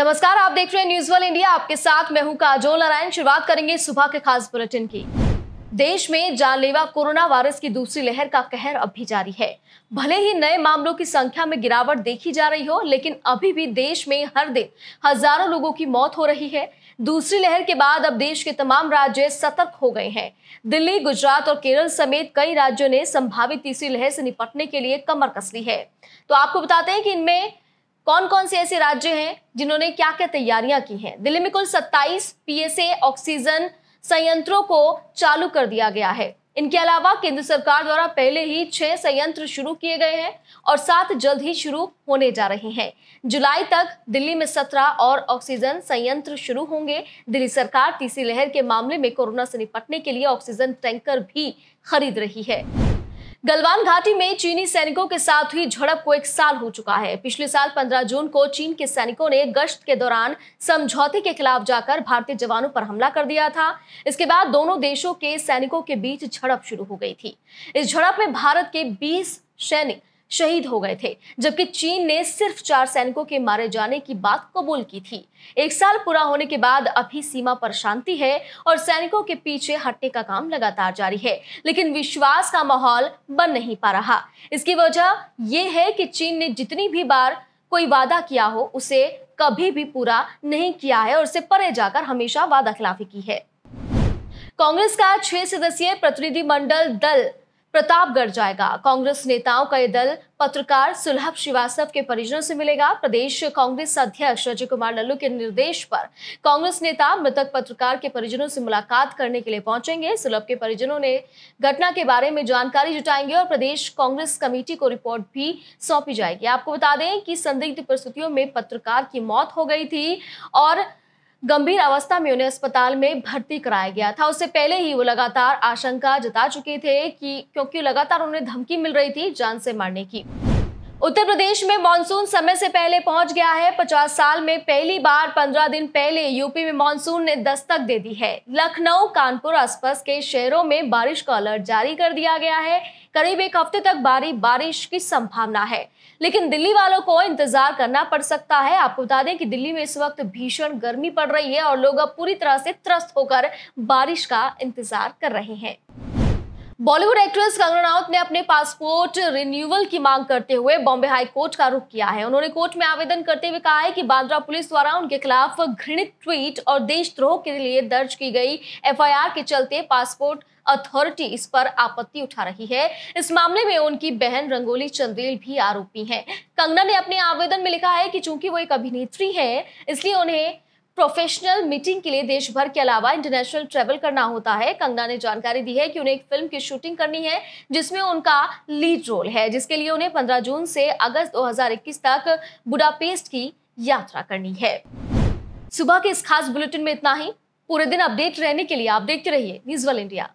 नमस्कार आप देख रहे हैं न्यूज वन इंडिया आपके साथ मैं हूं काजोल नारायण शुरुआत करेंगे सुबह के खास बुलेटिन की देश में जानलेवा कोरोना वायरस की दूसरी लहर का कहर अब भी जारी है भले ही नए मामलों की संख्या में गिरावट देखी जा रही हो लेकिन अभी भी देश में हर दिन हजारों लोगों की मौत हो रही है दूसरी लहर के बाद अब देश के तमाम राज्य सतर्क हो गए हैं दिल्ली गुजरात और केरल समेत कई राज्यों ने संभावित तीसरी लहर से निपटने के लिए कमर कस ली है तो आपको बताते हैं कि इनमें कौन कौन से ऐसे राज्य हैं जिन्होंने क्या क्या तैयारियां की हैं दिल्ली में कुल 27 पीएसए ऑक्सीजन संयंत्रों को चालू कर दिया गया है इनके अलावा केंद्र सरकार द्वारा पहले ही छह संयंत्र शुरू किए गए हैं और सात जल्द ही शुरू होने जा रहे हैं जुलाई तक दिल्ली में सत्रह और ऑक्सीजन संयंत्र शुरू होंगे दिल्ली सरकार तीसरी लहर के मामले में कोरोना से निपटने के लिए ऑक्सीजन टैंकर भी खरीद रही है गलवान घाटी में चीनी सैनिकों के साथ हुई झड़प को एक साल हो चुका है पिछले साल 15 जून को चीन के सैनिकों ने गश्त के दौरान समझौते के खिलाफ जाकर भारतीय जवानों पर हमला कर दिया था इसके बाद दोनों देशों के सैनिकों के बीच झड़प शुरू हो गई थी इस झड़प में भारत के बीस सैनिक शहीद हो गए थे जबकि चीन ने सिर्फ चार सैनिकों के मारे जाने की बात कबूल की थी एक साल पूरा होने के बाद अभी सीमा पर शांति है और सैनिकों के पीछे हटने का काम लगातार जारी है लेकिन विश्वास का माहौल बन नहीं पा रहा इसकी वजह यह है कि चीन ने जितनी भी बार कोई वादा किया हो उसे कभी भी पूरा नहीं किया है और उसे परे जाकर हमेशा वादा खिलाफी की है कांग्रेस का छह सदस्यीय प्रतिनिधिमंडल दल प्रतापगढ़ जाएगा कांग्रेस नेताओं का यह दल पत्रकार सुलभ श्रीवास्तव के परिजनों से मिलेगा प्रदेश कांग्रेस अध्यक्ष अजय कुमार लल्लू के निर्देश पर कांग्रेस नेता मृतक पत्रकार के परिजनों से मुलाकात करने के लिए पहुंचेंगे सुलभ के परिजनों ने घटना के बारे में जानकारी जुटाएंगे और प्रदेश कांग्रेस कमेटी को रिपोर्ट भी सौंपी जाएगी आपको बता दें कि संदिग्ध परिस्थितियों में पत्रकार की मौत हो गई थी और गंभीर अवस्था में उन्हें अस्पताल में भर्ती कराया गया था उससे पहले ही वो लगातार आशंका जता चुके थे कि क्योंकि लगातार उन्हें धमकी मिल रही थी जान से मारने की उत्तर प्रदेश में मानसून समय से पहले पहुंच गया है 50 साल में पहली बार 15 दिन पहले यूपी में मानसून ने दस्तक दे दी है लखनऊ कानपुर आसपास के शहरों में बारिश का अलर्ट जारी कर दिया गया है करीब एक हफ्ते तक भारी बारिश की संभावना है लेकिन दिल्ली वालों को इंतजार करना पड़ सकता है आपको बता दें कि दिल्ली में इस वक्त भीषण गर्मी पड़ रही है और लोग अब पूरी तरह से त्रस्त होकर बारिश का इंतजार कर रहे हैं बॉलीवुड एक्ट्रेस कंगना राउत ने अपने पासपोर्ट रिन्यूअल की मांग करते हुए बॉम्बे हाई कोर्ट का रुख किया है उन्होंने कोर्ट में आवेदन करते हुए कहा है कि बांद्रा पुलिस द्वारा उनके खिलाफ घृणित ट्वीट और देशद्रोह के लिए दर्ज की गई एफआईआर के चलते पासपोर्ट अथॉरिटी इस पर आपत्ति उठा रही है इस मामले में उनकी बहन रंगोली चंदेल भी आरोपी हैं कंगना ने अपने आवेदन में लिखा है कि चूंकि वो एक अभिनेत्री हैं इसलिए उन्हें प्रोफेशनल मीटिंग के लिए देश भर के अलावा इंटरनेशनल ट्रेवल करना होता है कंगना ने जानकारी दी है कि उन्हें एक फिल्म की शूटिंग करनी है जिसमें उनका लीड रोल है जिसके लिए उन्हें 15 जून से अगस्त 2021 तक बुडापेस्ट की यात्रा करनी है सुबह के इस खास बुलेटिन में इतना ही पूरे दिन अपडेट रहने के लिए आप देखते रहिए न्यूज इंडिया